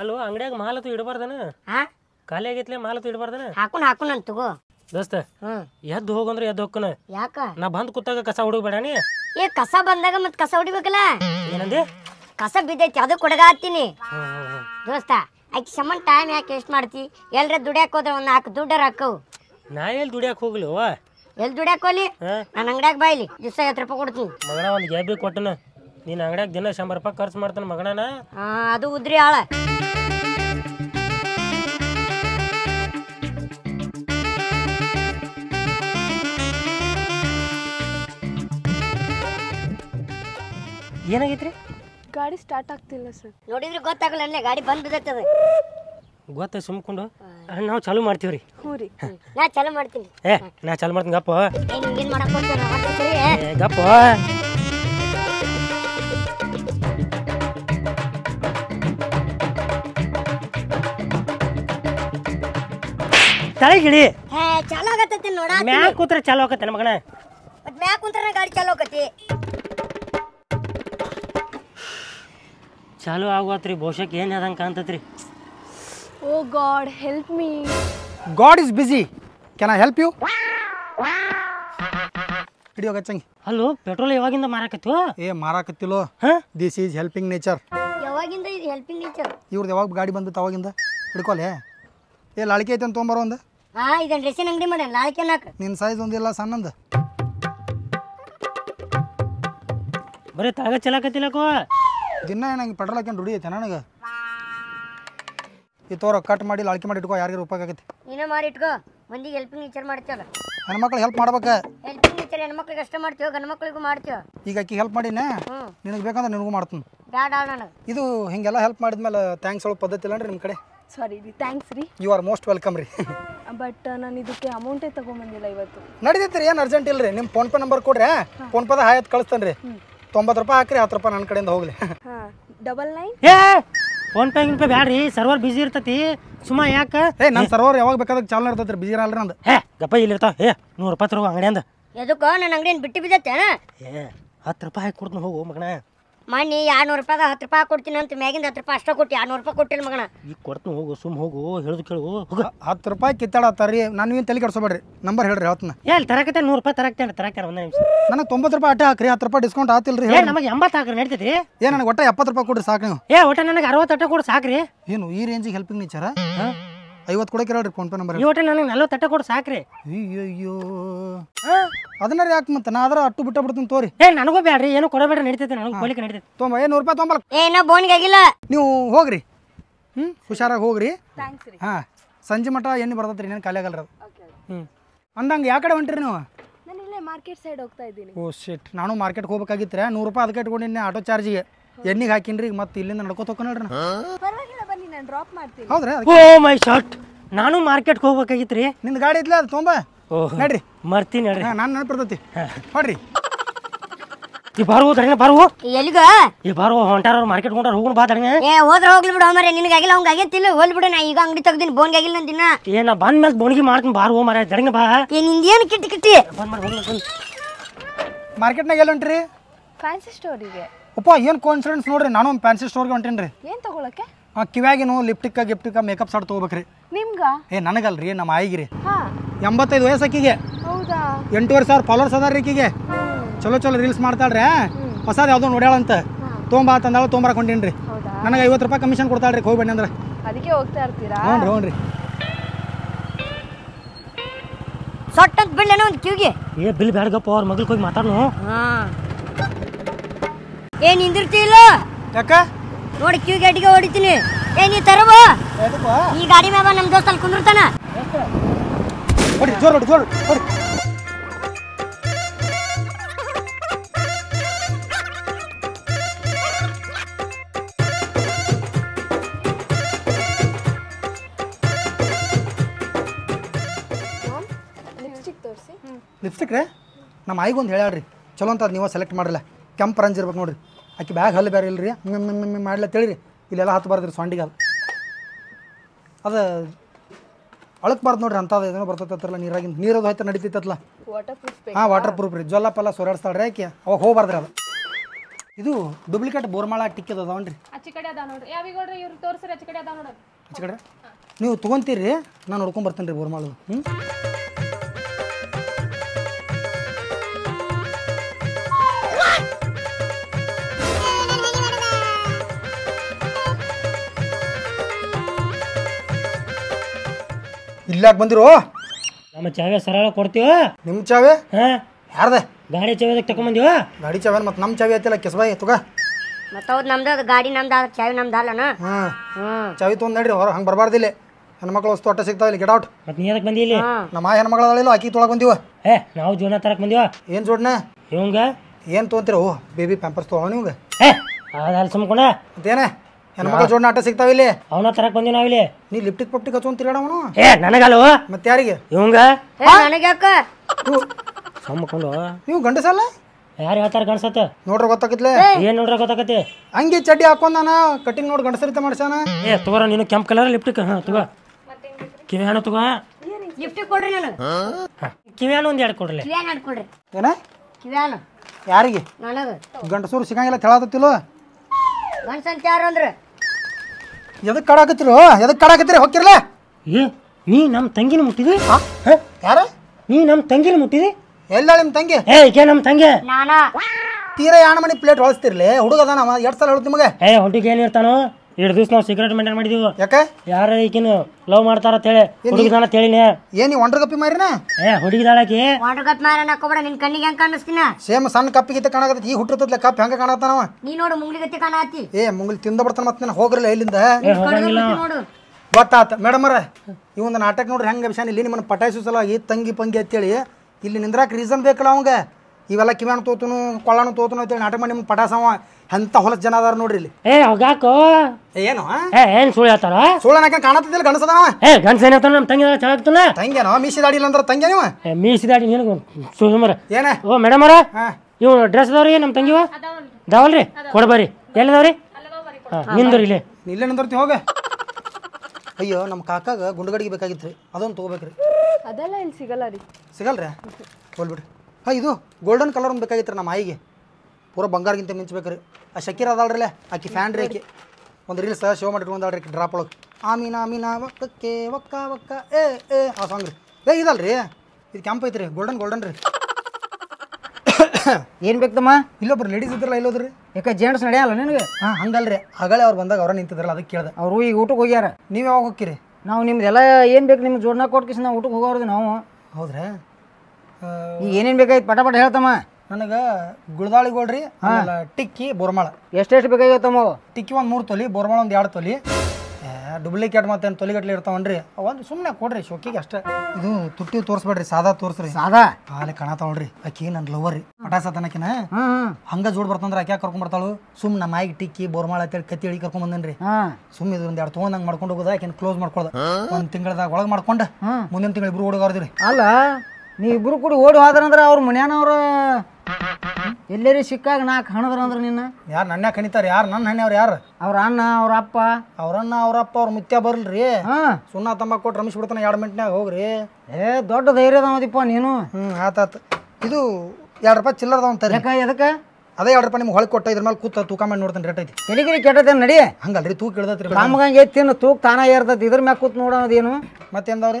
ಅಲ್ಲೋ ಮಾಲ ತು ಇಡಬಾರ್ದನ ಹಾ ಖಾಲಿ ಆಗೈತ್ಲೆ ತು ಇಡಬಾರ್ದನ ಹಾಕೊಂಡ್ ಹಾಕೊಂಡ್ ಅಂತ ತಗೋ ದೋಸ್ತ ಎದ್ದು ಹೋಗಂದ್ರೆ ಎದ್ದು ಹೋಗ್ ಯಾಕ ನಾ ಬಂದ್ ಕೂತಾಗ ಕಸ ನೀ ಏ ಕಸ ಬಂದಾಗ ಮತ್ ಕಸ ಹುಡಿಬೇಕಲ್ಲ ಏನಂದಿ ಕಸ ಬಿದ್ದೈತಿ ಅದು ಕೊಡಗಾತೀನಿ ದೋಸ್ತ ಆಕಿ ಸಮನ್ ಟೈಮ್ ಯಾಕೆ ಎಸ್ಟ್ ಮಾಡ್ತಿ ಎಲ್ರ ದುಡ್ಯಾಕ್ ಹೋದ್ರೆ ಒಂದ್ ನಾಲ್ಕು ದುಡ್ಡರ ಹಾಕವು ನಾ ಎಲ್ಲಿ ದುಡಿಯಾಕ ಹೋಗ್ಲಿವ ಎಲ್ ದುಡ್ಯಾಕ್ ಹೋಗ್ಲಿ ಹಾ ನಾನು ಅಂಗಡ್ಯಾಗ ಬಾಯ್ಲಿ ದಿವಸ ಐವತ್ತು ರೂಪಾಯಿ ಕೊಡ್ತೀನಿ ಮಗನ ಒಂದು ಗ್ಯಾಬಿ ಕೊಟ್ಟನ ನೀನ್ ಅಂಗಡ್ಯಾಗ ದಿನ ಶಂಬರ್ ರೂಪಾಯಿ ಖರ್ಚು ಮಾಡ್ತಾನ ಮಗನನ ಆ, ಅದು ಉದ್ರಿ ಆಳ ಏನಾಗೈತ್ರಿ ಗಾಡಿ ಸ್ಟಾರ್ಟ್ ಆಗ್ತಿಲ್ಲ ಸರ್ ನೋಡಿದ್ರೆ ಗೊತ್ತಾಗಲ್ಲ ಅಲ್ಲೇ ಗಾಡಿ ಬಂದ್ ಬಿದ್ದತ್ತದ ಗೊತ್ತ ಸುಮ್ಕೊಂಡು ನಾವು ಚಾಲು ಮಾಡ್ತೀವಿ ರೀ ಹ್ಞೂ ರೀ ನಾ ಚಾಲು ಮಾಡ್ತೀನಿ ಏ ನಾ ಚಾಲು ಮಾಡ್ತೀನಿ ಗಪ್ಪ ಏನು ಮಾಡಕ್ಕೆ ಗಪ್ಪ ತಳಗಿಳಿ ಚಾಲು ಆಗತ್ತೆ ನೋಡ ಮ್ಯಾಗ ಕೂತ್ರೆ ಚಾಲು ಆಗತ್ತೆ ಮಗನ ಮ್ಯಾಗ ಕುಂತ್ರ ಗಾಡಿ ಚಾಲು ಆಗತ್ತೆ ಚಾಲು ಆಗೋತ್ರಿ ಬಹುಶಃ ಏನು ಆದಂಗೆ ಕಾಣ್ತತ್ರಿ oh god help me god is busy can I help you ಹಿಡಿಯೋ ಕಚ್ಚಂಗಿ ಹಲೋ ಪೆಟ್ರೋಲ್ ಯಾವಾಗಿಂದ ಮಾರಾಕತ್ತಿವ ಏ ಮಾರಾಕತ್ತಿಲೋ ದಿಸ್ ಈಸ್ ಹೆಲ್ಪಿಂಗ್ ನೇಚರ್ ಯಾವಾಗಿಂದ ಇದು ಹೆಲ್ಪಿಂಗ್ ನೇಚರ್ ಇವ್ರದ್ದು ಯಾವಾಗ ಗಾಡಿ ಬಂದ್ಬಿಟ್ಟು ಅವಾಗಿಂದ ಹಿಡ್ಕೊಲೆ ಏ ಲಾಳಿಕೆ ಐತೆ ಅಂತ ತೊಗೊಂಬರೋ ಒಂದು ಹಾ ಇದು ಡ್ರೆಸ್ಸಿನ ಅಂಗಡಿ ಮಾಡ ಲಾಳಿಕೆ ನಾಕ ನಿನ್ನ ಸೈಜ್ ಒಂದಿಲ್ಲ ಸಣ್ಣಂದು ಬರೀ ತಳಗ ಚಲಾಕತ್ತಿಲ್ಲಕೋ ದಿನ ಏನಂಗೆ ಪೆಟ್ರೋಲ್ ಹಾಕೊಂಡು ದುಡಿಯತ್ತೆ ನನಗೆ ಈ ತೋರ ಕಟ್ ಮಾಡಿ ಲಾಳ್ಕೆ ಮಾಡಿ ಇಟ್ಕೋ ಯಾರಿಗಾರು ಉಪಯೋಗ ಆಗೈತೆ ನೀನೇ ಮಾಡಿ ಇಟ್ಕೋ ಮಂದಿಗೆ ಹೆಲ್ಪಿಂಗ್ ನೇಚರ್ ಮಾಡ್ತೀವಲ್ಲ ಹೆಣ್ಮಕ್ಳು ಹೆಲ್ಪ್ ಮಾಡ್ಬೇಕ ಹೆಲ್ಪಿಂಗ್ ನೇಚರ್ ಹೆಣ್ಮಕ್ಳಿಗೆ ಅಷ್ಟೇ ಮಾಡ್ತೀವಿ ಗಂಡು ಮಕ್ಳಿಗೂ ಮಾಡ್ತೀವಿ ಈಗ ಆಕಿ ಹೆಲ್ಪ್ ಮಾಡಿನ ನಿನಗೆ ಬೇಕಂದ್ರೆ ನಿನಗೂ ಮಾಡ್ತೀನಿ ಬ್ಯಾಡ ಇದು ಹಿಂಗೆಲ್ಲ ಹೆಲ್ಪ್ ಮಾಡಿದ್ಮೇಲೆ ಥ್ಯಾಂಕ್ಸ್ ಹೇಳೋ ಪದ್ಧತಿ ಇಲ್ಲ ನಿಮ್ಮ ಕಡೆ ಸಾರಿ ರೀ ಥ್ಯಾಂಕ್ಸ್ ರೀ ಯು ಆರ್ ಮೋಸ್ಟ್ ವೆಲ್ಕಮ್ ರೀ ಬಟ್ ನಾನು ಇದಕ್ಕೆ ಅಮೌಂಟೇ ತಗೊಂಬಂದಿಲ್ಲ ಇವತ್ತು ನಡೀತೈತೆ ರೀ ಏನು ಅರ್ಜೆಂಟ್ ಇಲ್ಲ ರೀ ನಿಮ್ಮ ಫೋನ್ಪೇ ನಂಬರ್ ಕೊಡ್ರಿ ಫೋನ್ಪೇದ ಹಾಯತ್ ಕಳಿಸ್ತಾನೆ ರೀ ತೊಂಬತ್ತು ರೂಪಾಯಿ ಹಾಕ್ರಿ ಹತ್ತು ರೂಪಾಯಿ ನನ್ನ ಕಡೆಯಿಂದ ಹೋಗ್ಲಿ ಡಬಲ್ ನೈನ್ ಏ ಫೋನ್ ಪೇ ಗಿನ್ ಪೇ ಬ್ಯಾಡ್ರಿ ಸರ್ವರ್ ಬಿಜಿ ಇರ್ತತಿ ಸುಮ್ಮ ಯಾಕ ಏ ನನ್ನ ಸರ್ವರ್ ಯಾವಾಗ ಬೇಕಾದಾಗ ಚಾಲನೆ ಇರ್ತೈತ್ರಿ ಬಿಜಿ ಇರಲ್ರಿ ಅಂದ ಹೇ ಗಪ್ಪ ಇಲ್ಲಿ ಇರ್ತಾವ ಏ ನೂರು ರೂಪಾಯಿ ತರೋ ಅಂದ ಎದಕ್ಕ ನನ್ನ ಅಂಗಡಿಯಿಂದ ಬಿಟ್ಟು ಬಿದ್ದತ್ತೇನ ಏ ಹತ್ತು ರೂಪಾಯಿ ಹಾಕಿ ಕೊಡ್ತೀನಿ ಹೋಗು ಮಗಣ ಮಣ್ಣಿ ಎರಡ್ನೂರು ರೂಪಾಯಿ ಹತ್ತು ರೂಪಾಯಿ ಕೊಡ್ತೀನಿ ಅಂತ ಮ್ಯಾಗಿಂದ ಹತ್ತು ರೂಪಾಯಿ ಅಷ್ಟೇ ಕೊಟ್ಟು ಎರಡ್ನೂರು ರೂಪಾಯಿ ಕೊಟ್ಟಿಲ್ಲ ಮಗಣ ಈಗ ಕೊಡ್ತು ಹೋಗು ಸುಮ್ ಹೋಗು ಹೇಳ್ದು ಕೇಳು ಹತ್ತು ರೂಪಾಯಿ ಕಿತ್ತಾಡತ್ತಾರ್ರಿ ನಾನು ತಲೆ ಕೆಡ್ಸೋಬೇಡ್ರಿ ನಂಬರ್ ಹೇಳ್ರಿ ಅವತ್ನ ಎಲ್ಲಿ ತರಕತ್ತೆ ನೂರು ರೂಪಾಯಿ ತರಕತ್ತೆ ತರಕ್ತಾರೆ ಒಂದೇ ನಿಮಿಷ ನನಗೆ ತೊಂಬತ್ತು ರೂಪಾಯಿ ಅಟ್ಟೆ ಹಾಕ್ರಿ ಹತ್ತು ರೂಪಾಯಿ ಡಿಸ್ಕೌಂಟ್ ಆತಿಲ್ರಿ ಏ ನಮಗೆ ಎಂಬತ್ತು ಹಾಕ್ರಿ ನಡೀತೈತಿ ಏ ನನಗೆ ಒಟ್ಟ ಎಪ್ಪತ್ತು ರೂಪಾಯಿ ಕೊಡ್ರಿ ಸಾಕು ನೀವು ಏ ಒಟ್ಟ ನನಗೆ ಅರವತ್ತು ಅಟ್ಟೆ ಕೊಡ್ರಿ ಸಾಕ್ರಿ ಏನು ಈ ರೇಂಜಿಗೆ ಹೆಲ್ಪಿಂಗ್ ನೇಚರ ಐವತ್ತು ಕೊಡಕ್ಕೆ ಹೇಳ್ರಿ ಫೋನ್ ಪೇ ನಂಬರ್ ಇವಟ್ಟೆ ನನಗೆ ನಲ್ವತ್ತೆಟ್ಟ ಕೊಡು ಸಾಕ್ರಿ ಅಯ್ಯೋ ಅದನ್ನ ಯಾಕೆ ಮತ್ತೆ ನಾ ಅದ್ರ ಅಟ್ಟು ಬಿಟ್ಟ ಬಿಡ್ತೀನಿ ತೋರಿ ಏ ನನಗೂ ಬೇಡ್ರಿ ಏನು ಕೊಡಬೇಡ್ರಿ ನಡೀತೈತೆ ನನಗೆ ಕೊಲಿಕ್ಕೆ ನಡೀತೈತೆ ತೊಂಬ ಏನು ರೂಪಾಯಿ ತೊಂಬಲ್ಲ ಏನೋ ಬೋನಿಗೆ ಆಗಿಲ್ಲ ನೀವು ಹೋಗ್ರಿ ಹ್ಞೂ ಹುಷಾರಾಗಿ ಹೋಗ್ರಿ ಹಾಂ ಸಂಜೆ ಮಠ ಎಣ್ಣೆ ಬರ್ತೈತ್ರಿ ನಾನು ಖಾಲಿ ಹ್ಞೂ ಅಂದಂಗೆ ಯಾಕಡೆ ಕಡೆ ಹೊಂಟ್ರಿ ನೀವು ಮಾರ್ಕೆಟ್ ಸೈಡ್ ಹೋಗ್ತಾ ಇದ್ದೀನಿ ಓ ಶಿಟ್ ನಾನು ಮಾರ್ಕೆಟ್ ಹೋಗ್ಬೇಕಾಗಿತ್ತು ನೂರು ರೂಪಾಯಿ ಅದಕ್ಕೆ ಇಟ್ಕೊಂಡಿನಿ ಆಟೋ ಚಾರ್ಜಿಗೆ ಎಣ್ಣಿಗೆ ಹಾಕಿನ್ರಿ ಮತ್ತೆ ಇಲ್ಲಿಂದ ನಡ್ಕೋತ ನೋಡ್ರಿ ನಾನು ಡ್ರಾಪ್ ಮಾಡ್ತೀನಿ ಹೌದ್ರಿ ಓ ಮೈ ಶಾಟ್ ನಾನು ಮಾರ್ಕೆಟ್ಗೆ ಹೋಗ್ಬೇಕಾಗಿತ್ತು ರೀ ನಿಂದು ಗಾಡಿ ಐತ್ಲ ಅದು ತೊಂಬ ಓ ನಡ್ರಿ ಮರ್ತೀನಿ ನಡ್ರಿ ನಾನು ನೆನಪು ಬರ್ತೈತಿ ಹೊಡ್ರಿ ಈ ಬಾರ್ವು ತಡಂಗ ಬಾರ್ವು ಎಲ್ಲಿಗ ಈ ಬಾರ್ವು ಹೊಂಟಾರ ಮಾರ್ಕೆಟ್ ಹೊಂಟಾರ ಹೋಗೋಣ ಬಾ ತಡಂಗ ಏ ಹೋದ್ರೆ ಹೋಗ್ಲಿ ಬಿಡು ಮರೆ ನಿನಗಾಗಿಲ್ಲ ಅವ್ಗ ಆಗೈತಿಲ್ಲ ಹೋಗ್ಲಿ ಬಿಡು ನಾ ಈಗ ಅಂಗಡಿ ತೆಗ್ದಿನಿ ಬೋನ್ಗೆ ಆಗಿಲ್ಲ ಅಂದಿನ ಏ ನಾ ಬಂದ ಮೇಲೆ ಬೋನ್ಗಿ ಮಾಡ್ತೀನಿ ಓ ಮರೆ ತಡಂಗ ಬಾ ಏ ನಿಂದೇನು ಕಿಟ್ಟಿ ಕಿಟ್ಟಿ ಬಂದ್ ಮಾಡಿ ಹೋಗ್ಲಿ ಮಾರ್ಕೆಟ್ನಾಗ ಎಲ್ಲ ಹೊಂಟ್ರಿ ಫ್ಯಾನ್ಸಿ ಸ್ಟೋರಿಗೆ ಅಪ್ಪ ಏನು ಕಾನ್ಫಿಡೆನ್ಸ್ ನೋಡ್ರಿ ನಾನು ಒಂದು ಫ್ಯಾನ್ಸಿ ಸ್ಟೋರ್ಗೆ ಹೊಂಟೇನ್ರಿ ಏನು ತಗೊಳಕ್ಕೆ ಕಿವ್ಯಾಗಿನ ಲಿಪ್ಟಿಕ್ ಗಿಪ್ಟಿಕ್ ಮೇಕಪ್ ಸಾಡ್ ತಗೋಬೇಕ್ರಿ ನಿಮ್ಗ ಏ ನನಗಲ್ರಿ ನಮ್ಮ ರೀ ಎಂಬತ್ತೈದು ವಯಸ್ಸಾಕಿಗೆ ಎಂಟೂವರೆ ಸಾವಿರ ಫಾಲೋರ್ಸ್ ಅದಾರ ಈಕಿಗೆ ಚಲೋ ಚಲೋ ರೀಲ್ಸ್ ಮಾಡ್ತಾಳ್ರಿ ಹೊಸದು ಯಾವುದೋ ನೋಡ್ಯಾಳಂತ ತಂದಾಳ ತೊಂಬರ ಕೊಂಡೇನ್ರಿ ನನಗೆ ಐವತ್ತು ರೂಪಾಯಿ ಕಮಿಷನ್ ಕೊಡ್ತಾಳ್ರಿ ಹೋಗಿ ಬನ್ನಿ ಅಂದ್ರೆ ಅದಕ್ಕೆ ಹೋಗ್ತಾ ಇರ್ತೀರಾ ಹ್ಞೂ ರೀ ಹ್ಞೂ ರೀ ಒಂದು ಕಿವಿಗೆ ಏ ಬಿಲ್ ಬೇಡಗಪ್ಪ ಅವ್ರ ಮಗಳಿಗೆ ಹೋಗಿ ಮಾತಾಡೋಣ ಏನು ಹಿಂದಿರ್ತಿಲ್ಲ ಯಾಕ ನೋಡಿ ಕ್ಯೂ ಗೇಟ್ಗೆ ಹೊಡಿತೀನಿ ಏ ನೀ ತರಬ ಈ ಗಾಡಿ ಮ್ಯಾಬ ನಮ್ಮ ದೋಸ್ತ ಅಲ್ಲಿ ಕುಂದಿರ್ತಾನ ಲಿಪ್ಸ್ಟಿಕ್ ರೀ ನಮ್ಮ ಆಯ್ಗೊಂದು ಹೇಳಾಡ್ರಿ ಚಲೋ ಅಂತ ನೀವು ಸೆಲೆಕ್ಟ್ ಮಾಡಿಲ್ಲ ಕೆಂಪು ರಂಜ್ ಇರ್ಬೇಕು ನೋಡ್ರಿ ಆಕೆ ಬ್ಯಾಗ್ ಹಲ್ಲು ಬೇರೆ ಇಲ್ಲರಿ ಹ್ಞೂ ಮಾಡ್ಲಾ ತಿಳಿರಿ ಇಲ್ಲೆಲ್ಲ ಹತ್ತು ರೀ ಸೊಂಡಿಗೆ ಅದು ಅದು ಅಳಕ್ಬಾರ್ದು ನೋಡ್ರಿ ಅಂಥದ್ದು ಏನೋ ಬರ್ತೈತಲ್ಲ ನೀರು ನೀರದು ಹೋಯ್ತು ನಡೀತೈತಲ್ಲ ಹಾಂ ವಾಟರ್ ಪ್ರೂಫ್ ರೀ ಜ್ವಲ್ಲ ಪಲ್ಲ ಸೊರಾಡ್ಸ್ತಾಳ್ರಿ ಆಕೆ ಅವಾಗ ಹೋಗ್ಬಾರ್ದ್ರಿ ಅದು ಇದು ಡೂಪ್ಲಿಕೇಟ್ ಬೋರ್ಮಾಳ ಟಿಕ್ಕಿದ ಅದಾವನ್ರಿ ನೀವು ತೊಗೊಂತೀರಿ ನಾನು ಬರ್ತೇನೆ ರೀ ಬೋರ್ಮಾಳು ಹ್ಞೂ ಇಲ್ಲಾಕ್ ಬಂದಿರೋ ನಮ್ಮ ಚಾವೆ ಸರಳ ಕೊಡ್ತೀವ ನಿಮ್ಮ ಚಾವೆ ಹಾ ಯಾರ್ದ ಗಾಡಿ ತಕೊಂಡ್ ತಕೊಂಬಂದಿವ ಗಾಡಿ ಚಾವೆ ಮತ್ತೆ ನಮ್ಮ ಚಾವಿ ಐತಿಲ್ಲ ಕೆಸಬಾಯಿ ತುಗ ಮತ್ತೆ ಹೌದು ನಮ್ದು ಗಾಡಿ ನಮ್ದು ಚಾವಿ ನಮ್ದು ಅಲ್ಲನ ಹಾಂ ಚಾವಿ ತೊಗೊಂಡು ನಡ್ರಿ ಹೊರ ಹಂಗೆ ಬರಬಾರ್ದಿಲ್ಲ ಹೆಣ್ಮಕ್ಳು ವಸ್ತು ಒಟ್ಟ ಸಿಗ್ತಾವ ಇಲ್ಲಿ ಗೆಟ್ ಔಟ್ ಮತ್ತೆ ನೀ ಅದಕ್ಕೆ ಬಂದಿ ಇಲ್ಲಿ ನಮ್ಮ ಹೆಣ್ಮಕ್ಳು ಅಳಿಲ್ಲ ಆಕಿ ತೊಳಗೆ ಬಂದಿವ ಏ ನಾವು ಜೀವನ ತರಕ್ಕೆ ಬಂದಿವ ಏನು ಜೋಡ್ನ ಇವಂಗ ಏನು ತೊಗೊಂತೀರ ಓ ಬೇಬಿ ಪ್ಯಾಂಪರ್ಸ್ ತೊಗೊಳ ನಿಮ್ಗೆ ಏ ಅದಲ್ಲ ಸುಮ್ಕೊಂಡ ಮತ್ತೇನೇ ಹೆಣ್ಮಕ್ಳು ಜೋಡಣ ಆಟ ಸಿಗ್ತಾವ ಇಲ್ಲಿ ಅವನ ತರಕ್ ಬಂದಿ ನಾವು ಇಲ್ಲಿ ನೀ ಲಿಪ್ಟಿಕ್ ಪಪ್ಟಿಕ್ ಹಚ್ಚೋನ್ ತಿರ್ಗಾಡವನು ಏ ನನಗಲ್ವ ಮತ್ತೆ ಯಾರಿಗೆ ಇವಂಗ ನನಗ್ಯಾಕ ಸಮ್ಮಕೊಂಡು ನೀವು ಗಂಡಸಲ್ಲ ಯಾರು ಹೇಳ್ತಾರ ಗಂಡಸತ್ತ ನೋಡ್ರ ಗೊತ್ತಾಗತ್ಲೆ ಏನ್ ನೋಡ್ರ ಗೊತ್ತಾಗತ್ತೆ ಹಂಗೆ ಚಡ್ಡಿ ಹಾಕೊಂಡ್ ನಾನು ಕಟಿಂಗ್ ನೋಡಿ ಗಂಡಸರಿತ ಮಾಡ್ಸಾನ ಏ ತಗೋರ ನೀನು ಕೆಂಪ್ ಕಲರ್ ಲಿಪ್ಟಿಕ್ ಹಾ ತಗೋ ಕಿವಿ ಹಣ್ಣು ತಗೋ ಲಿಪ್ಟಿಕ್ ಕೊಡ್ರಿ ನನಗೆ ಕಿವಿ ಹಣ್ಣು ಒಂದ್ ಎರಡು ಕೊಡ್ರಿ ಏನ ಕಿವಿ ಹಣ್ಣು ಯಾರಿಗೆ ನನಗೆ ಗಂಡಸೂರು ಸಿಗಂಗಿಲ್ಲ ತೆಳಾದತ್ತಿಲ್ಲ ಗಂಡಸಂತ ಯಾರು ಅಂದ್ರೆ ಎದಕ್ಕೆ ಕಾಡಾಕತ್ತಿರು ಎದಕ್ಕೆ ಕಾಡಾಕತ್ತಿರಿ ಹೋಗಿರ್ಲ ಏ ನೀ ನಮ್ಮ ತಂಗಿನ ಮುಟ್ಟಿದಿ ಯಾರ ನೀ ನಮ್ಮ ತಂಗಿನ ಮುಟ್ಟಿದಿ ಎಲ್ಲ ನಿಮ್ಮ ತಂಗಿ ಏ ಈಕೆ ನಮ್ಮ ತಂಗಿ ನಾನಾ ತೀರಾ ಯಾಣ ಮನಿ ಪ್ಲೇಟ್ ಹೊಳಿಸ್ತಿರ್ಲಿ ಹುಡುಗದಾನ ಎರಡು ಸಲ ಹೊಳ್ತು ನಿಮಗೆ ಏ ಹುಡುಗ ಏನಿರ್ತಾನೋ ಎರಡು ದಿವಸ ನಾವು ಸೀಕ್ರೆಟ್ ಮೇಂಟೈನ್ ಮಾಡಿದೀವಿ ಯಾಕೆ ಯಾರ ಈಕಿನ ಲವ್ ಮಾಡ್ತಾರ ಅಂತ ಹೇಳಿ ಹುಡುಗಿದಾಳ ಹೇಳಿನೇ ಏನ್ ನೀವು ಒಂಡ್ರ ಕಪ್ಪಿ ಮಾರಿನ ಏ ಹುಡುಗಿದಾಳಕಿ ವಾಟರ್ ಕಪ್ ಮಾರನ ಹಾಕೋಬೇಡ ನಿನ್ ಕಣ್ಣಿಗೆ ಹೆಂಗ್ ಕಾಣಿಸ್ತೀನ ಸೇಮ್ ಸಣ್ಣ ಕಪ್ಪಿಗಿತ್ತ ಕಾಣಕತ್ತ ಈ ಹುಟ್ಟಿರ್ತದ್ಲ ಕಪ್ ಹೆಂಗ ಕಾಣತ್ತಾನವ ನೀ ನೋಡು ಮುಂಗ್ಲಿಗತ್ತಿ ಕಾಣಾತಿ ಏ ಮುಂಗ್ಲಿ ತಿಂದ ಬರ್ತಾನ ಮತ್ತೆ ನಾನು ಹೋಗ್ರಲ್ಲ ಇಲ್ಲಿಂದ ನೋಡು ಗೊತ್ತಾತ ಮೇಡಮರ ಈ ಒಂದು ನಾಟಕ ನೋಡ್ರಿ ಹೆಂಗ ವಿಷಯ ಇಲ್ಲಿ ನಿಮ್ಮನ್ನ ಪಟಾಯಿಸೋ ಈ ತಂಗಿ ಪಂಗಿ ಅಂತ ಹೇಳಿ ಇಲ್ಲಿ ನಿಂದ್ರಾಕ ರೀಸನ್ ಬೇಕಲ್ಲ ಅವಂಗ ಇವೆಲ್ಲ ಕಿವ್ಯಾನು ತೋತನು ಕೊಳ್ಳಾನು ತೋತನು ಅಂತೇಳಿ ನಾಟಕ ಮಾಡಿ ನಿಮ್ಗೆ ಪಟಾಸವ ಅಂತ ಹೊಲಸ್ ಜನ ಅದಾರ ನೋಡ್ರಿ ಇಲ್ಲಿ ಏ ಹೋಗಾಕೋ ಏನು ಏ ಏನ್ ಸುಳ್ಳು ಹೇಳ್ತಾರ ಸುಳ್ಳು ನಾಕ ಕಾಣತ್ತಿದ್ದಿಲ್ಲ ಗಣಸದವ ಏ ಗಣಸ ಏನಂತಾನ ನಮ್ಮ ತಂಗಿ ಚೆನ್ನಾಗ್ತಾನ ತಂಗೇನೋ ಮೀಸಿ ದಾಡಿ ಇಲ್ಲ ಅಂದ್ರೆ ತಂಗೆ ನೀವು ಮೀಸಿ ದಾಡಿ ನಿನಗೆ ಸುಮರ ಏನ ಓ ಮೇಡಮ್ ಅವರ ಇವು ಡ್ರೆಸ್ ಅದಾವ್ರಿ ನಮ್ಮ ತಂಗಿವ ದಾವಲ್ರಿ ಕೊಡಬಾರಿ ಎಲ್ಲದವ್ರಿ ನಿಂದ್ರಿ ಇಲ್ಲಿ ಇಲ್ಲೇ ನಿಂದಿರ್ತಿ ಹೋಗ ಅಯ್ಯೋ ನಮ್ಮ ಕಾಕಾಗ ಗುಂಡುಗಡಿಗೆ ಬೇಕಾಗಿತ್ತು ರೀ ಅದೊಂದು ತೊಗೋಬೇಕ್ರಿ ಅದೆಲ್ಲ ಇಲ್ಲಿ ಸಿಗಲ್ಲ ರೀ ಸಿಗಲ್ರಿ ಹೋಲ್ಬಿಡ್ರಿ ಹಾಂ ಇದು ಗೋಲ್ಡನ್ ಕಲರ್ ಒಂದು ಬೇಕಾಗಿತ್ತು ರೀ ನಮ್ಮ ಆಯಿಗೆ ಪೂರ ಬಂಗಾರಗಿಂತ ರೀ ಆ ಶಕೀರ್ ಅದಾಳ್ರಲ್ಲೇ ಆಕಿ ಫ್ಯಾನ್ ರೀ ಆಕಿ ಒಂದು ರೀಲ್ಸ್ ಶೋ ಮಾಡಿಟ್ಕೊಂಡಾಳ್ರಿ ಆಕಿ ಡ್ರಾಪ್ ಒಳಗೆ ಆಮೀನಾ ಆಮೀನ ಒಕ್ಕಕ್ಕೆ ಒಕ್ಕ ಒಕ್ಕ ಏ ಏ ಆ ಸಾಂಗ್ ರೀ ಏ ರೀ ಇದು ಕ್ಯಾಂಪ್ ಐತ್ರಿ ಗೋಲ್ಡನ್ ಗೋಲ್ಡನ್ ರೀ ಏನು ಬೇಕಮ್ಮ ಇಲ್ಲೊಬ್ರು ಲೇಡೀಸ್ ಇದ್ರಲ್ಲ ಇಲ್ಲೋದ್ರಿ ಯಾಕೆ ಜೆಂಟ್ಸ್ ನಡೆಯಲ್ಲ ನಿನಗೆ ಹಾಂ ಹಂಗಲ್ರಿ ಹಗಲೆ ಅವ್ರು ಬಂದಾಗ ಅವ್ರ ನಿಂತಿದ್ರಲ್ಲ ಅದಕ್ಕೆ ಕೇಳ್ದೆ ಅವರು ಈಗ ಊಟಕ್ಕೆ ಹೋಗ್ಯಾರ ನೀವು ಯಾವಾಗ ಹೋಗ್ತೀರಿ ನಾವು ನಿಮ್ದೆಲ್ಲ ಏನು ಬೇಕು ನಿಮ್ಗೆ ಜೋಡ್ನಾಗ ಕೊಟ್ಟು ನಾವು ಊಟಕ್ಕೆ ಹೋಗೋರ್ದು ನಾವು ಹೌದ್ರಾ ಈಗ ಏನೇನು ಬೇಕಾಯ್ತು ಪಟ ಪಟ ಹೇಳ್ತಮ್ಮ ನನಗೆ ಗುಳದಾಳಿ ಗೋಳ್ರಿ ಟಿಕ್ಕಿ ಬೋರ್ಮಾಳ ಎಷ್ಟೆಷ್ಟು ಬೇಕಾಗಿತ್ತಮ್ಮ ಟಿಕ್ಕಿ ಒಂದು ಮೂರು ತೊಲಿ ಬೋರ್ಮಾಳ ಒಂದು ಎರಡು ತೊಲಿ ಡೂಪ್ಲಿಕೇಟ್ ಮತ್ತೆ ತೊಲಿಗಟ್ಲಿ ಇರ್ತಾವನ್ರಿ ಒಂದು ಸುಮ್ಮನೆ ಕೊಡ್ರಿ ಶೋಕಿಗೆ ಅಷ್ಟೇ ಇದು ತುಟ್ಟಿ ತೋರ್ಸ್ಬೇಡ್ರಿ ಸಾದಾ ತೋರಿಸ್ರಿ ಸಾದಾ ಹಾಲೆ ಕಾಣತಾವಳ್ರಿ ಆಕಿ ನನ್ನ ಲವರ್ ಪಟಾಸತನಕಿನ ಹಂಗ ಜೋಡ್ ಬರ್ತಂದ್ರ ಅಕ್ಕಿ ಕರ್ಕೊಂಡ್ ಬರ್ತಾಳು ಸುಮ್ ನಮ್ಮ ಆಗಿ ಟಿಕ್ಕಿ ಬೋರ್ಮಾಳ ಹೇಳಿ ಕತ್ತಿ ಹೇಳಿ ಕರ್ಕೊಂಡ್ ಬಂದನ್ರಿ ಸುಮ್ ಒಂದ್ ಎರಡು ಹಂಗ್ ಮಾಡ್ಕೊಂಡು ಹೋಗುದ ಆಕೆ ಕ್ಲೋಸ್ ಮಾಡ್ಕೊಳ್ದ ಒಂದ್ ತಿಂಗಳದಾಗ ಒಳಗ್ ಮಾಡ್ಕೊಂಡು ಮುಂದಿನ ತಿಂಗಳ ಇಬ್ರು ಹುಡುಗಾರ್ದಿರಿ ಅಲ್ಲ ನೀ ಇಬ್ರು ಕೂಡ ಓಡಿ ಹೋದ್ರಂದ್ರೆ ಅವ್ರ ಮನ್ಯಾನವ್ರ ಎಲ್ಲರಿ ಸಿಕ್ಕಾಗ ನಾಲ್ಕು ಹಣದ್ರಂದ್ರ ನಿನ್ನ ಯಾರು ನನ್ನ ಕಣಿತಾರ ಯಾರು ನನ್ನ ಹಣ್ಣವ್ರು ಯಾರು ಅವ್ರ ಅಣ್ಣ ಅವ್ರ ಅಪ್ಪ ಅವ್ರಣ್ಣ ಅವ್ರ ಅಪ್ಪ ಅವ್ರ ಮುತ್ಯ ಬರ್ಲ್ರಿ ಹಾಂ ಸುಣ್ಣ ತಂಬ ಕೊಟ್ಟು ರಮೇಶ್ ಬಿಡ್ತಾನೆ ಎರಡು ಮಿಂಟ್ನಾಗ ಹೋಗ್ರಿ ಏ ದೊಡ್ಡ ಧೈರ್ಯ ಅದಪ್ಪ ನೀನು ಹ್ಞೂ ಆತಾತು ಇದು ಎರಡು ರೂಪಾಯಿ ಚಿಲ್ಲರ್ ಅದಾವ ಅಂತಾರೆ ಅದೇ ಎರಡು ರೂಪಾಯಿ ನಿಮ್ಗೆ ಹೊಳಿ ಕೊಟ್ಟ ಇದ್ರ ಮೇಲೆ ಕೂತ ತೂಕ ಮಾಡಿ ನೋಡ್ತಾನೆ ರೇಟ್ ಐತಿ ತೆಲಿಗಿರಿ ಕೆಟ್ಟದೇನು ನಡಿ ಹಂಗಲ್ರಿ ತೂಕ ಇಳ್ದತ್ರಿ ನಮ್ಗೆ ಹಂಗೆ ತಿನ್ನು ತೂಕ ತಾನೇ ಇದ್ರ ಮ್ಯಾಗ ಕೂತ್ ನೋಡೋದೇನು ಮತ್ತೆ ಎಂದವ್ರಿ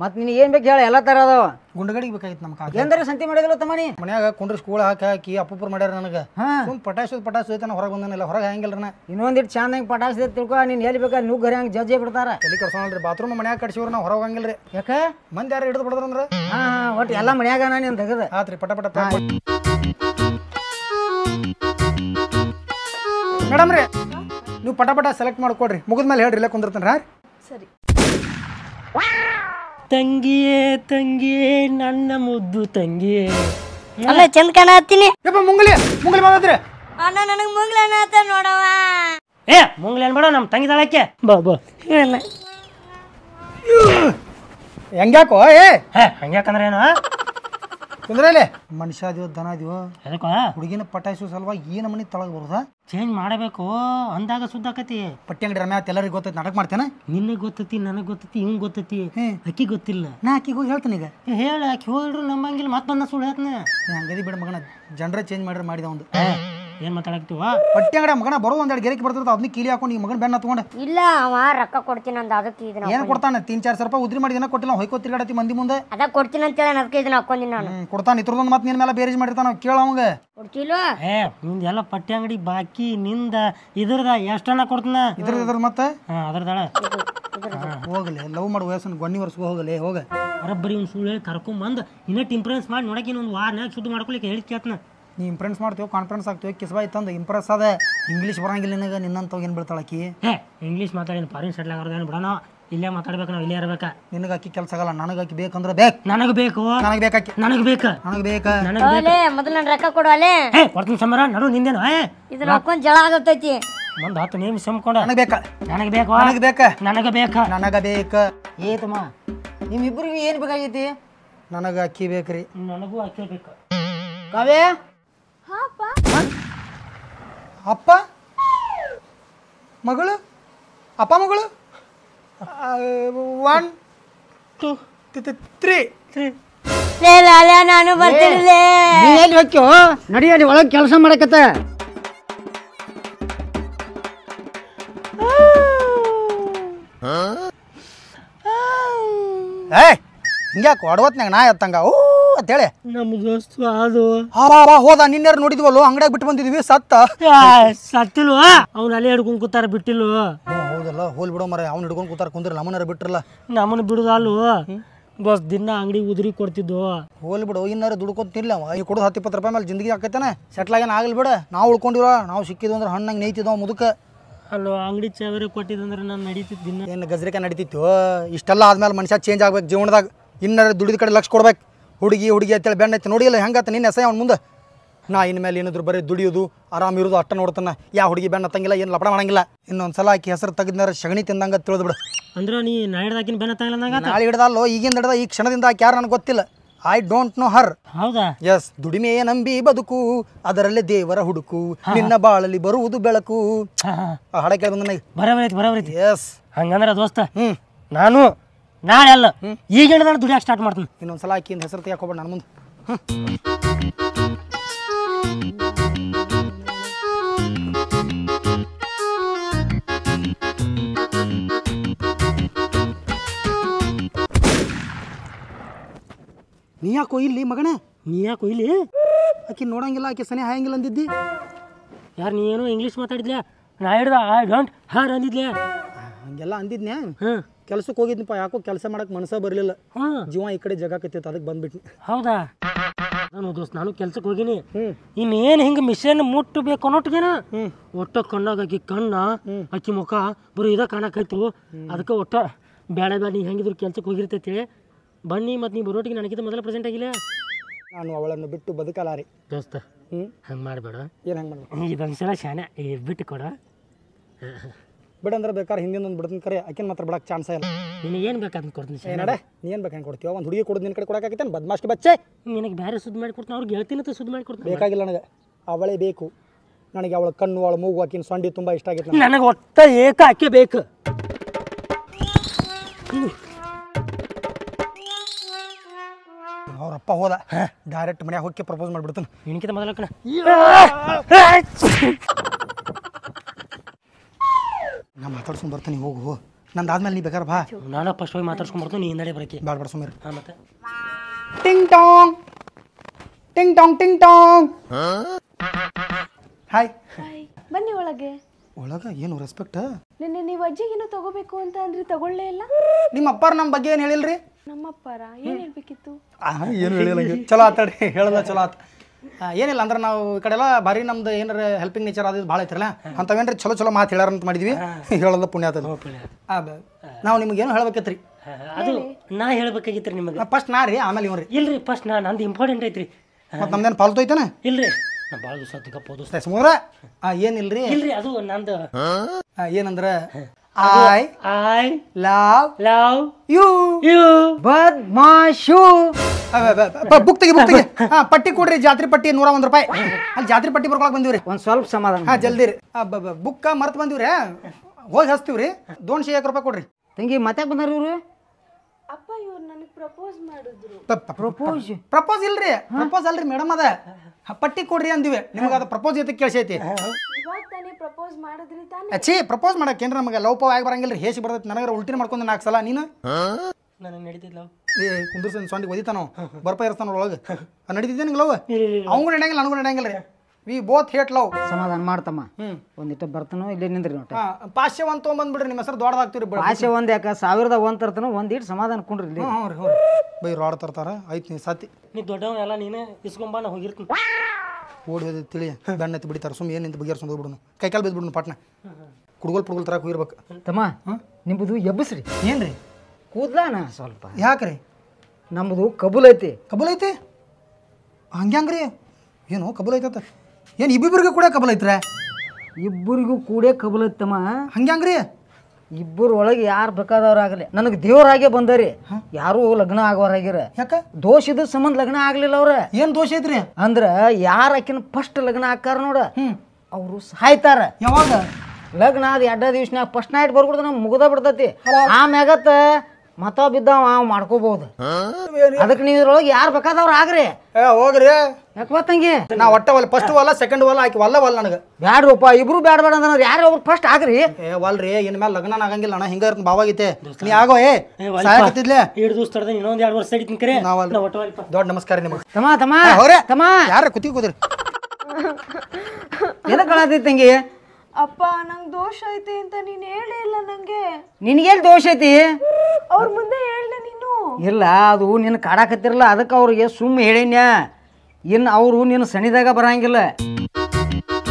ಮತ್ತೆ ನೀನು ಏನು ಬೇಕು ಹೇಳ ಎಲ್ಲ ತರ ಅದಾವ ಗುಂಡಗಡಿಗೆ ಬೇಕಾಗಿತ್ತು ನಮ್ಮ ಕಾಕಿ ಎಂದ್ರೆ ಸಂತಿ ಮಾಡಿದಿಲ್ಲ ತಮಣಿ ಮನ್ಯಾಗ ಕುಂಡ್ರ ಸ್ಕೂಲ್ ಹಾಕಿ ಹಾಕಿ ಅಪ್ಪುಪುರ್ ಮಾಡ್ಯಾರ ನನಗೆ ಒಂದು ಪಟಾಸು ಪಟಾಸು ಐತನ ಹೊರಗೆ ಬಂದನಿಲ್ಲ ಹೊರಗೆ ಹಂಗಿಲ್ರ ನಾ ಇನ್ನೊಂದಿಟ್ಟು ಚಂದ ಹಂಗೆ ಪಟಾಸ್ ತಿಳ್ಕೊ ನೀನು ಎಲ್ಲಿ ಬೇಕಾ ನೀವು ಗರಿ ಹಂಗೆ ಜಜ್ಜೆ ಬಿಡ್ತಾರ ಎಲ್ಲಿ ಕರ್ಸೋಣಲ್ರಿ ಬಾತ್ರೂಮ್ ಮನ್ಯಾಗ ಕಟ್ಸಿವ್ರು ನಾವು ಹೊರಗೆ ಹಂಗಿಲ್ರಿ ಯಾಕ ಮಂದಿ ಯಾರು ಹಿಡಿದು ಬಿಡದ್ರ ಅಂದ್ರೆ ಹಾಂ ಒಟ್ಟು ಎಲ್ಲ ಮನ್ಯಾಗ ನಾನು ನೀನು ತೆಗೆದು ಆತ್ರಿ ಪಟ ಪಟ ಮೇಡಮ್ ರೀ ನೀವು ಪಟ ಪಟ ಸೆಲೆಕ್ಟ್ ಮಾಡ್ಕೊಡ್ರಿ ಮುಗಿದ್ಮೇಲೆ ಹೇಳ್ರಿ ಇಲ್ಲ ಕುಂದಿರ್ತಾನೆ ಸರಿ ತಂಗಿಯೇ ತಂಗಿಯೇ ನನ್ನ ಮುದ್ದು ತಂಗಿಯೇ ಅಲ್ಲ ಚಂದ ಕಾಣತ್ತೀನಿ ಯಪ್ಪ ಮುಂಗ್ಲಿ ಮುಂಗ್ಲಿ ಮಾತಾದ್ರೆ ಅಣ್ಣ ನನಗೆ ಮುಂಗ್ಲನ ಆತ ನೋಡವ ಏ ಮುಂಗ್ಲಿ ಅನ್ಬೇಡ ನಮ್ಮ ತಂಗಿ ತಾಳಕ್ಕೆ ಬಾ ಬಾ ಇಲ್ಲ ಹೆಂಗ್ಯಾಕೋ ಏ ಹಂಗ್ಯಾಕಂದ್ರೆ ಏನೋ ಕುಂದ್ರಲೆ ಮನುಷ್ಯ ಅದಿವ ದನ ಅದಿವ ಹುಡುಗಿನ ಪಟಾಯಿಸೋ ಸಲುವಾಗಿ ಏನ ಮನೆ ತಳಗ ಬರುದ ಚೇಂಜ್ ಮಾಡಬೇಕು ಅಂದಾಗ ಸುದ್ದಾಕತಿ ಪಟ್ಟಿ ಅಂಗಡಿ ರಮ್ಯಾ ಎಲ್ಲರಿಗೂ ಗೊತ್ತೈತಿ ನಾಟಕ ಮಾಡ್ತೇನೆ ನಿನ್ನೆ ಗೊತ್ತೈತಿ ನನಗೆ ಗೊತ್ತೈತಿ ಇವಂಗ್ ಗೊತ್ತೈತಿ ಅಕ್ಕಿ ಗೊತ್ತಿಲ್ಲ ನಾ ಅಕ್ಕಿಗೆ ಹೋಗಿ ಹೇಳ್ತೇನೆ ಈಗ ಹೇಳ ಅಕ್ಕಿ ಹೋಗ್ರು ನಮ್ಮಂಗಿಲ್ಲ ಮತ್ತೆ ಬಂದ ಸುಳ್ಳು ಹೇಳ್ತೇನೆ ಹಂಗದಿ ಬಿಡ ಮಗನ ಜನರ ಚೇಂಜ್ ಮಾಡ್ರೆ ಮಾಡಿದ ಒಂದು ಏನ್ ಮಾತಾಡಕ್ತಿವ ಪಟ್ಟಿ ಅಂಗಡಿ ಮಗನ ಬರೋ ಒಂದೆರಡು ಗೆರೆಕ್ ಬರ್ತಿರ್ತ ಅದನ್ನ ಕೀಲಿ ಹಾಕೊಂಡು ಈ ಮಗನ ಬೆನ್ನ ಹತ್ಕೊಂಡು ಇಲ್ಲ ಅವ ರೊಕ್ಕ ಕೊಡ್ತೀನಿ ಅಂದ ಅದಕ್ಕೆ ಇದನ ಏನ್ ಕೊಡ್ತಾನೆ ತಿನ್ ಚಾರ್ ಸಾವಿರ ಉದ್ರಿ ಮಾಡಿ ದಿನ ಕೊಟ್ಟಿಲ್ಲ ಹೊಯ್ಕೋ ತಿರ್ಗಾಡತಿ ಮಂದಿ ಮುಂದೆ ಅದ ಕೊಡ್ತೀನಿ ಅಂತ ಹೇಳಿ ಅದಕ್ಕೆ ಇದನ ಹಾಕೊಂಡಿನಿ ನಾನು ಕೊಡ್ತಾನೆ ಇತ್ರದೊಂದು ಮತ್ತೆ ನಿನ್ನ ಮೇಲೆ ಬೇರೇಜ್ ಮಾಡಿರ್ತಾನ ಕೇಳ ಅವಂಗ ಏ ನಿಂದ ಎಲ್ಲ ಪಟ್ಟಿ ಅಂಗಡಿ ಬಾಕಿ ನಿಂದ ಇದ್ರದ ಎಷ್ಟನ್ನ ಕೊಡ್ತಾನ ಇದ್ರದ ಇದ್ರದ ಮತ್ತೆ ಹಾ ಅದ್ರದಳ ಹೋಗಲಿ ಲವ್ ಮಾಡುವ ವಯಸ್ಸನ್ನು ಗೊನ್ನಿ ವರ್ಷಕ್ಕೆ ಹೋಗಲಿ ಹೋಗ ಬರಬ್ಬರಿ ಒಂದು ಸುಳ್ಳು ಹೇಳಿ ಕರ್ಕೊಂಬಂದು ಇನ್ನೂ ಟಿಂಪ್ರೆನ್ಸ್ ಮಾಡಿ ನೋಡಕ್ಕೆ ಇನ್ನೊಂದು ವಾರ ಶುದ್ಧ ಮಾಡ್ಕೊಳಿಕ್ಕೆ ಹೇಳಿ ಕೇಳ್ತಾನ ನೀ ಇಂಪ್ರೆನ್ಸ್ ಮಾಡ್ತೀವಿ ಕಾನ್ಫರೆನ್ಸ್ ಆಗ್ತೀವಿ ಕಿಸ್ಬಾಯ್ ತಂದು ಇಂಪ್ರೆಸ್ ಅದ ಇಂಗ್ಲೀಷ್ ಬರಂಗಿಲ್ಲ ನಿನಗೆ ನಿನ್ನಂತ ಏನು ಬಿಡ್ತಾಳೆ ಆಕಿ ಇಂಗ್ಲೀಷ್ ಮಾತಾಡಿನ ಫಾರಿನ್ ಸೆಟ್ಲ್ ಏನು ಬಿಡೋಣ ಇಲ್ಲೇ ಮಾತಾಡ್ಬೇಕು ನಾವು ಇಲ್ಲೇ ಇರ್ಬೇಕ ನಿನಗೆ ಅಕ್ಕಿ ಕೆಲಸ ಆಗಲ್ಲ ನನಗೆ ಅಕ್ಕಿ ಬೇಕಂದ್ರೆ ಬೇಕು ನನಗೆ ಬೇಕು ನನಗೆ ಬೇಕಾಕಿ ನನಗೆ ಬೇಕು ನನಗೆ ಬೇಕಾ ನನಗೆ ಅಲೆ ಮೊದಲು ನನ್ನ ರೊಕ್ಕ ಕೊಡು ಅಲ್ಲೇ ಹೇ ಕೊಡ್ತೀನಿ ಸಮರ ನಡು ನಿಂದೇನು ಏ ಇದು ರೊಕ್ಕೊಂದು ಜಳ ಆಗತ್ತೈತಿ ಒಂದು ಹತ್ತು ನಿಮಿಷ ಸಂಬ್ಕೊಂಡ ನನಗೆ ಬೇಕು ನನಗೆ ಬೇಕು ನನಗೆ ಬೇಕು ನನಗೆ ಬೇಕು ನನಗೆ ಬೇಕಾ ಏತಮ್ಮ ನಿಮ್ಮಿಬ್ಬರಿಗೆ ಏನು ಬೇಕಾಗೈತಿ ನನಗೆ ಅಕ್ಕಿ ಬೇಕ್ರಿ ನನಗೂ ಅಕ್ಕಿ ಬೇಕು ಕಾವ್ಯ ಅಪ್ಪ ಮಗಳು ಅಪ್ಪ ಮಗಳು ಒನ್ ಟೂ ತ್ರೀ ತ್ರೀ ನಾನು ಬರ್ತಿರ್ಲೇ ಎಲ್ಲಿ ಹೊಕ್ಕೋ ನಡಿಯಲ್ಲಿ ಒಳಗೆ ಕೆಲಸ ಮಾಡಕತ್ತ ಏ ಹಿಂಗ್ಯಾಕೆ ಹೊಡ್ವತ್ನಾಗ ನಾ ಎತ್ತಂಗ ಓ ಅಂತ ಹೇಳಿ ನಮ್ಮ ದೋಸ್ತು ಅದು ಹಾ ಹೋದ ನಿನ್ನೆ ನೋಡಿದ್ವಲ್ಲ ಅಂಗಡಿಯಾಗ ಬಿಟ್ಟು ಬಂದಿದ್ವಿ ಸತ್ತ ಸತ್ತಿಲ್ವ ಅವ್ನ ಅಲೆ ಹಿಡ್ಕೊಂಡ್ ಕೂತಾರ ಬಿಟ್ಟಿಲ್ವ ಹೌದಲ್ಲ ಹೋಲ್ ಬಿಡೋ ಮರ ಅವ್ನ ಹಿಡ್ಕೊಂಡ್ ಕೂತಾರ ಕುಂದ್ರ ನಮ್ಮನ ಬಿಟ್ರಲ್ಲ ನಮ್ಮನ್ನ ಬಿಡುದಲ್ವ ಬಸ್ ದಿನ ಅಂಗಡಿ ಉದುರಿ ಕೊಡ್ತಿದ್ದು ಹೋಲ್ ಬಿಡು ಇನ್ನಾರು ದುಡ್ಕೊತಿರ್ಲ ಈಗ ಕೊಡೋದು ಹತ್ತು ಇಪ್ಪತ್ತು ರೂಪಾಯಿ ಮೇಲೆ ಜಿಂದಗಿ ಹಾಕೈತಾನೆ ಸೆಟ್ಲ್ ಆಗ್ಯಾನ ಆಗಲಿ ಬಿಡ ನಾವು ಉಳ್ಕೊಂಡಿರೋ ನಾವು ಸಿಕ್ಕಿದ್ವು ಅಂದ್ರೆ ಹಣ್ಣಂಗೆ ನೈತಿದ್ವು ಮುದುಕ ಅಲ್ಲೋ ಅಂಗಡಿ ಚಾವರಿ ಕೊಟ್ಟಿದ್ರೆ ನಾನು ನಡೀತಿದ್ದು ದಿನ ಏನು ಗಜರಿಕೆ ನಡೀತಿತ್ತು ಇಷ್ಟೆಲ್ಲ ಆದ್ಮೇಲೆ ಮನುಷ್ಯ ಚೇಂಜ್ ಆಗ್ಬೇಕು ಜೀವನದಾಗ ಇನ್ನಾರು ದುಡಿದ ಕಡೆ ಲಕ್ಷ ಕೊಡ್ಬೇಕು ಹುಡುಗಿ ಹುಡುಗಿ ಅಂತೇಳಿ ಬೆಣ್ಣ ಐತೆ ನೋಡಿಲ್ಲ ಹೆಂಗಾತ ನಿನ್ನ ಎಸೆ ಅವ್ನ ಮುಂದೆ ನಾ ಇನ್ಮೇಲೆ ಏನಿದ್ರು ಬರೀ ದುಡಿಯೋದು ಆರಾಮ ಇರೋದು ಅಟ್ಟ ನೋಡ್ತಾನ ಯಾವ ಹುಡುಗಿ ಬೆಣ್ಣ ತಂಗಿಲ್ಲ ಏನು ಲಪಡ ಮಾಡಂಗಿಲ್ಲ ಇನ್ನೊಂದು ಸಲ ಆಕಿ ಹೆಸರು ತೆಗೆದ್ನಾರ ಸಗಣಿ ತಿಂದಂಗ ತಿಳಿದ್ಬಿಡು ಅಂದ್ರೆ ನೀ ನಾಳೆದಾಕಿನ ಬೆನ್ನ ತಂಗಿಲ್ಲ ನಾಳೆ ಹಿಡ್ದಲ್ಲೋ ಈಗಿಂದ ಹಿಡ್ದ ಈ ಕ್ಷಣದಿಂದ ಆಕೆ ಯಾರು ನನಗೆ ಗೊತ್ತಿಲ್ಲ ಐ ಡೋಂಟ್ ನೋ ಹರ್ ಹೌದಾ ಎಸ್ ದುಡಿಮೆಯ ನಂಬಿ ಬದುಕು ಅದರಲ್ಲೇ ದೇವರ ಹುಡುಕು ನಿನ್ನ ಬಾಳಲ್ಲಿ ಬರುವುದು ಬೆಳಕು ಹಾಡ ಬರಬರೈತಿ ಬರಬರೈತಿ ಎಸ್ ಹಂಗಂದ್ರೆ ದೋಸ್ತ ಹ್ಞೂ ನಾನು ನಾಳೆ ಅಲ್ಲ ಈಗ ಹೇಳಿದ್ರೆ ದುಡಿಯಾಕೆ ಸ್ಟಾರ್ಟ್ ಮಾಡ್ತೀನಿ ಇನ್ನೊಂದ್ಸಲ ಆಕಿಯಿಂದ ಹೆಸರು ತೆಗಿಯಾಕೋಬೇಡ ನನ್ನ ಮುಂದೆ ನೀ ಯಾಕೋ ಇಲ್ಲಿ ಮಗನ ನೀ ಯಾಕೋ ಇಲ್ಲಿ ಆಕೆ ನೋಡಂಗಿಲ್ಲ ಆಕೆ ಸನೆ ಹಾಯಂಗಿಲ್ಲ ಅಂದಿದ್ದಿ ಯಾರು ನೀ ಏನೋ ಇಂಗ್ಲೀಷ್ ಮಾತಾಡಿದ್ಲೆ ನಾ ಹಿಡ್ದ ಐ ಡೋಂಟ್ ಹಾರ್ ಅಂದಿದ್ಲೆ ಹಂಗೆಲ್ಲ ಅಂದಿದ್ನ್ಯಾ ಹಾಂ ಕೆಲಸಕ್ಕೆ ಹೋಗಿದ್ನಪ್ಪ ಯಾಕೋ ಕೆಲಸ ಮಾಡಕ್ಕೆ ಮನಸ್ಸ ಬರಲಿಲ್ಲ ಜೀವ ಈ ಕಡೆ ಜಗಾಕತ್ತಿತ್ತು ಅದಕ್ಕೆ ಬಂದ್ಬಿಟ್ಟು ಹೌದಾ ನಾನು ದೋಸ್ತ ನಾನು ಕೆಲ್ಸಕ್ಕೆ ಹೋಗಿನಿ ಇನ್ನೇನು ಹಿಂಗೆ ಮಿಷನ್ ಮುಟ್ಟಬೇಕು ಅನ್ನೋಟ್ಗೇನ ಒಟ್ಟ ಕಣ್ಣಾಗ ಆಕಿ ಕಣ್ಣ ಅಕ್ಕಿ ಮುಖ ಬರು ಇದ ಕಾಣಕೈತು ಅದಕ್ಕೆ ಒಟ್ಟ ಬೇಡ ಬೇಡ ನೀ ಹೆಂಗಿದ್ರು ಕೆಲ್ಸಕ್ಕೆ ಹೋಗಿರ್ತೈತಿ ಬನ್ನಿ ಮತ್ತು ನೀ ಬರೋಟಿಗೆ ನನಗಿಂತ ಮೊದಲ ಪ್ರೆಸೆಂಟ್ ಆಗಿಲ್ಲ ನಾನು ಅವಳನ್ನು ಬಿಟ್ಟು ಬದುಕಲಾರಿ ದೋಸ್ತ ಹಂಗೆ ಮಾಡಬೇಡ ಏನು ಹಂಗೆ ಮಾಡಬೇಡ ಇದೊಂದು ಸಲ ಶಾನೆ ಬಿಟ್ಟು ಕೊಡ ಅಂದ್ರೆ ಬೇಕಾದ್ರೆ ಹಿಂದಿನ ಒಂದು ಬಿಡ್ತೀನಿ ಕರೆ ಆಕಿನ ಮಾತ್ರ ಬಿಡಕ್ಕೆ ಚಾನ್ಸ್ ಇಲ್ಲ ನಿನಗೆ ಏನು ಬೇಕಾದ್ ಕೊಡ್ತೀನಿ ಸರ್ ನೀನು ನೀ ಏನು ಬೇಕಂತ ಕೊಡ್ತೀವ ಒಂದು ಹುಡುಗಿ ಕೊಡೋದು ನಿನ್ ಕಡೆ ಕೊಡೋಕ್ಕಾಗತ್ತೆ ಬದ್ಮಾಷ್ಗೆ ಬಚ್ಚೆ ನಿನಗೆ ಬೇರೆ ಸುದ್ದಿ ಮಾಡಿ ಕೊಡ್ತೀನಿ ಅವ್ರಿಗೆ ಹೇಳ್ತೀನಿ ಅಂತ ಸುದ್ದಿ ಮಾಡಿ ಕೊಡ್ತೀನಿ ಬೇಕಾಗಿಲ್ಲ ನನಗೆ ಅವಳೇ ಬೇಕು ನನಗೆ ಅವಳ ಕಣ್ಣು ಅವಳ ಮೂಗು ಆಕಿನ ಸೊಂಡಿ ತುಂಬ ಇಷ್ಟ ಆಗಿತ್ತು ನನಗೆ ಒಟ್ಟ ಏಕ ಆಕೆ ಬೇಕು ಅವರಪ್ಪ ಹೋದ ಡೈರೆಕ್ಟ್ ಮನೆಯಾಗ ಹೋಗಿ ಪ್ರಪೋಸ್ ಮಾಡಿಬಿಡ್ತಾನೆ ನಿನಕಿತ ಮೊದಲ ಕಣ ನಾ ಮಾತಾಡ್ಸ್ಕೊಂಡ್ ಬರ್ತೀನಿ ಹೋಗು ನಂದು ಆದ್ಮೇಲೆ ನೀ ಬೇಕಾರ ಬಾ ನಾನು ಫಸ್ಟ್ ಹೋಗಿ ಮಾತಾಡ್ಸ್ಕೊಂಡ್ ಬರ್ತೀನಿ ನೀ ಹಿಂದಡೆ ಬರಕ್ಕೆ ಬ್ಯಾಡ ಬಡ್ಸೋಮಿರಿ ಹಾ ಮತ್ತೆ ಟಿಂಗ್ ಟಾಂಗ್ ಟಿಂಗ್ ಟಾಂಗ್ ಟಿಂಗ್ ಟಾಂಗ್ ಹಾಯ್ ಬನ್ನಿ ಒಳಗೆ ಒಳಗ ಏನು ರೆಸ್ಪೆಕ್ಟ್ ನಿನ್ನೆ ನೀವು ಅಜ್ಜಿಗೆ ಏನೋ ತಗೋಬೇಕು ಅಂತ ಅಂದ್ರೆ ತಗೊಳ್ಳೇ ಇಲ್ಲ ನಿಮ್ಮ ಅಪ್ಪಾರ ನಮ್ಮ ಬಗ್ಗೆ ಏನು ಹೇಳಿಲ್ರಿ ನಮ್ಮಪ್ಪರ ಏನು ಹೇಳ್ಬೇಕಿತ್ತು ಏನು ಹೇಳಿಲ್ಲ ಚಲೋ ಆತಾಡಿ ಹೇಳ್ದ ಚಲೋ ಆತ ಏನಿಲ್ಲ ಅಂದ್ರೆ ನಾವು ಈ ಕಡೆ ಎಲ್ಲ ಭಾರಿ ನಮ್ದು ಏನಾರ ಹೆಲ್ಪಿಂಗ್ ನೇಚರ್ ಅದು ಭಾಳ ಐತ್ರಲ್ಲ ಅಂತವೇನ್ರಿ ಚಲೋ ಚಲೋ ಮಾತು ಹೇಳಾರ ಅಂತ ಮಾಡಿದ್ವಿ ಹೇಳೋದ ಪುಣ್ಯ ಆತದ ನಾವು ಏನು ಹೇಳ್ಬೇಕೈತ್ರಿ ಅದು ನಾ ಹೇಳ್ಬೇಕಾಗಿತ್ತು ನಿಮಗೆ ಫಸ್ಟ್ ನಾ ರೀ ಆಮೇಲೆ ಇವ್ರಿ ಇಲ್ರಿ ಫಸ್ಟ್ ನಾ ನಂದು ಇಂಪಾರ್ಟೆಂಟ್ ಐತ್ರಿ ಮತ್ತೆ ನಮ್ದೇನು ಪಾಲ್ತು ಐತನ ಇಲ್ರಿ ಭಾಳ ದಿವಸ ಸುಮಾರ ಏನಿಲ್ರಿ ಇಲ್ರಿ ಅದು ನಂದು ಏನಂದ್ರೆ I I love love you you ಬದ್ ಮಾ ಶೂ ಬುಕ್ ಬುಕ್ತಿಗೆ ಬುಕ್ ಹಾ ಪಟ್ಟಿ ಕೊಡ್ರಿ ಜಾತ್ರೆ ಪಟ್ಟಿ ನೂರ ಒಂದ್ ರೂಪಾಯಿ ಅಲ್ಲಿ ಜಾತ್ರೆ ಪಟ್ಟಿ ಬರ್ಕೊಳಕ್ ಬಂದಿವ್ರಿ ಒಂದ್ ಸ್ವಲ್ಪ ಸಮಾಧಾನ ಹಾ ಜಲ್ದಿ ರೀ ಬುಕ್ ಮರ್ತ್ ಬಂದಿವ್ರಿ ಹೋಗಿ ಹಸ್ತಿವ್ರಿ ದೋನ್ಶೆ ಏಕ್ ರೂಪಾಯಿ ಕೊಡ್ರಿ ತಂಗಿ ಮತ್ತೆ ಬಂದಾರ ಇವ್ರು ಅಪ್ಪ ಪ್ರಪೋಸ್ ಇಲ್ರಿ ಪ್ರಪೋಸ್ ಅಲ್ರಿ ಮೇಡಮ್ ಅದ ಪಟ್ಟಿ ಕೊಡ್ರಿ ಅಂದಿವೆ ನಿಮ್ಗೆ ಅದ ಪ್ರಪೋಸ್ ಜೊತೆ ಕೇಳಿಸೈತಿ ಪ್ರಪೋಸ್ ಮಾಡಿದ್ರಿ ತಾನೆ ನಮಗೆ ಲವ್ ಪವ್ ಆಗಿ ಬರಂಗಿಲ್ರಿ ಹೇಸಿ ಬರ್ತೈತಿ ನನಗರ ಉಲ್ಟಿನ ಮಾಡ್ಕೊಂಡು ನಾಲ್ಕು ಸಲ ನೀನು ನನಗೆ ಏ ಕುಂದರ್ಸನ್ ಸೊಂಡಿ ಒದಿತಾನೋ ಬರ್ಪ ಇರ್ತಾನ ಒಳಗೆ ನಡೀತಿದ್ದೇನೆ ಲವ್ ಅವಂಗೂ ನಡೆಯಂಗಿಲ್ಲ ನನಗೂ ನಡೆಯಂಗಿಲ್ಲ ರೀ ವಿ ಬೋತ್ ಹೇಟ್ ಲವ್ ಸಮಾಧಾನ ಮಾಡ್ತಮ್ಮ ಒಂದಿಟ್ಟು ಬರ್ತಾನೋ ಇಲ್ಲಿ ನಿಂದ್ರಿ ನೋಟ ಪಾಶ್ಯ ಒಂದು ತೊಗೊಂಬಂದ್ಬಿಡ್ರಿ ನಿಮ್ಮ ಹೆಸರು ದೊಡ್ಡದಾಗ್ತೀರಿ ಪಾಶ್ಯ ಒಂದ್ ಯಾಕ ಸಾವಿರದ ಒಂದ್ ತರ್ತಾನೋ ಒಂದಿಟ್ಟು ಸಮಾಧಾನ ಕುಂಡ್ರಿ ಇಲ್ಲಿ ಹ್ಞೂ ರೀ ಬೈ ರೋಡ್ ತರ್ತಾರ ಆಯ್ತು ನೀ ಸತಿ ನೀ ದೊಡ್ಡವನೆಲ್ಲ ನೀನೇ ಇಸ್ಕೊಂಬ ನಾ ಹೋಗಿರ್ತೀನಿ ಓಡಿ ಹೋದ ತಿಳಿ ಬೆಣ್ಣೆ ಎತ್ತಿ ಬಿಡಿತಾರ ಸುಮ್ಮನೆ ಏನಿಂತ ಬಗೆಹರಿಸ್ಕೊಂಡು ಹೋಗ್ಬಿಡುನು ಕಾಲು ಬಿದ್ದುಬಿಡುನು ಪಟ್ನ ಕುಡುಗೋಲ್ ಪುಡುಗೋಲ್ ತರ ಹೋಗಿರ್ಬೇಕು ತಮ್ಮ ನಿಂಬುದು ಎಬ್ಬಸ್ರಿ ಏನ್ರಿ ಕೂದ್ಲಾನ ಸ್ವಲ್ಪ ಯಾಕ್ರಿ ನಮ್ಮದು ಕಬೂಲ್ ಐತಿ ಕಬೂಲ್ ಐತಿ ಹಂಗ್ಯಾಂಗ್ರಿ ಏನು ಕಬೂಲ್ ಐತತ್ತ ಏನು ಇಬ್ಬಿಬ್ರಿಗೆ ಕೂಡ ಕಬೂಲ್ ಐತ್ರಿ ಇಬ್ಬರಿಗೂ ಕೂಡ ಕಬೂಲ್ ಐತಮ್ಮ ಹಂಗ್ಯಾಂಗ್ರಿ ಇಬ್ಬರ ಒಳಗೆ ಯಾರು ಆಗಲಿ ನನಗೆ ದೇವ್ರಾಗೆ ಬಂದರಿ ಯಾರು ಲಗ್ನ ಆಗೋರಾಗಿರ ಯಾಕ ದೋಷ ಇದ್ದ ಸಂಬಂಧ ಲಗ್ನ ಆಗ್ಲಿಲ್ಲ ಅವ್ರ ಏನ್ ದೋಷ ಐತ್ರಿ ಅಂದ್ರ ಯಾರ ಆಕಿನ ಫಸ್ಟ್ ಲಗ್ನ ಹಾಕಾರ ನೋಡ ಅವರು ಸಾಯ್ತಾರ ಯಾವಾಗ ಲಗ್ನ ಅದು ಎರಡ ದಿವ್ಸನಾಗ ಫಸ್ಟ್ ನೈಟ್ ಬರ್ಬಿಡ್ದು ನಮ್ಗೆ ಮುಗ್ದ ಬಿಡ್ತೈತಿ ಆಮ್ಯಾಗತ್ತ ಮತ ಬಿದ್ದಾವ ಮಾಡ್ಕೋಬಹುದು ಅದಕ್ಕೆ ನೀವು ಇದ್ರೊಳಗೆ ಯಾರು ಬೇಕಾದವ್ರು ಆಗ್ರಿ ಏ ಹೋಗ್ರಿ ಯಾಕೆ ತಂಗಿ ನಾ ಒಟ್ಟ ಒಲ್ಲ ಫಸ್ಟ್ ವಲ್ಲ ಸೆಕೆಂಡ್ ವಲ್ಲ ಆಕಿ ವಲ್ಲ ವಲ್ಲ ನನಗೆ ಬ್ಯಾಡ್ರಪ್ಪ ಇಬ್ರು ಬ್ಯಾಡ ಬೇಡ ಅಂದ್ರೆ ಯಾರು ಒಬ್ರು ಫಸ್ಟ್ ಆಗ್ರಿ ಏ ವಲ್ರಿ ಇನ್ ಮೇಲೆ ಲಗ್ನ ಆಗಂಗಿಲ್ಲ ಅಣ್ಣ ಹಿಂಗ ಭಾವ ಆಗೈತೆ ನೀ ಆಗೋ ಏ ಸಾಯಕತ್ತಿದ್ಲೆ ದಿವಸ ತಡದ ಇನ್ನೊಂದು ಎರಡು ವರ್ಷ ದೊಡ್ಡ ನಮಸ್ಕಾರ ನಿಮಗೆ ತಮ್ಮ ತಮ್ಮ ಹೋರೆ ತಮ್ಮ ಯಾರು ಕೂದ್ರಿ ಏನ ತಂಗಿ ಅಪ್ಪ ನಂಗೆ ದೋಷ ಐತಿ ಅಂತ ನೀನು ಹೇಳೇ ಇಲ್ಲ ನಂಗೆ ನಿನಗೇನು ದೋಷ ಐತಿ ಅವ್ರ ಮುಂದೆ ಹೇಳ್ದೆ ನೀನು ಇಲ್ಲ ಅದು ನಿನ್ನ ಕಾಡಾಕತ್ತಿರಲ್ಲ ಅದಕ್ಕೆ ಅವ್ರಿಗೆ ಸುಮ್ಮ ಹೇಳಿನ್ಯಾ ಇನ್ನು ಅವರು ನಿನ್ನ ಸನಿದಾಗ ಬರಂಗಿಲ್ಲ